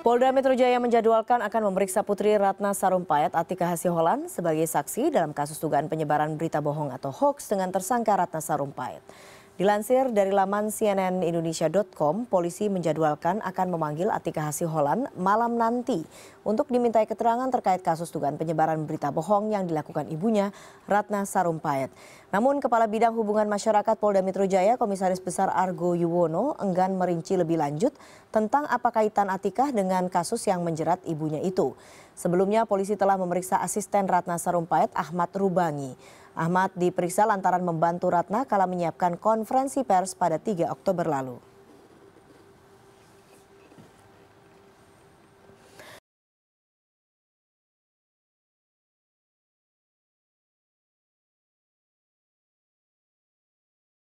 Polda Metro Jaya menjadwalkan akan memeriksa Putri Ratna Sarumpayat Atika Hasiholan sebagai saksi dalam kasus dugaan penyebaran berita bohong atau hoax dengan tersangka Ratna Sarumpayat. Dilansir dari laman cnnindonesia.com, polisi menjadwalkan akan memanggil Atika Hasiholan malam nanti untuk dimintai keterangan terkait kasus dugaan penyebaran berita bohong yang dilakukan ibunya, Ratna Sarumpayat. Namun, Kepala Bidang Hubungan Masyarakat Polda Metro Jaya, Komisaris Besar Argo Yuwono, enggan merinci lebih lanjut tentang apa kaitan Atika dengan kasus yang menjerat ibunya itu. Sebelumnya, polisi telah memeriksa asisten Ratna Sarumpayat, Ahmad Rubangi. Ahmad diperiksa lantaran membantu Ratna kala menyiapkan konferensi pers pada 3 Oktober lalu.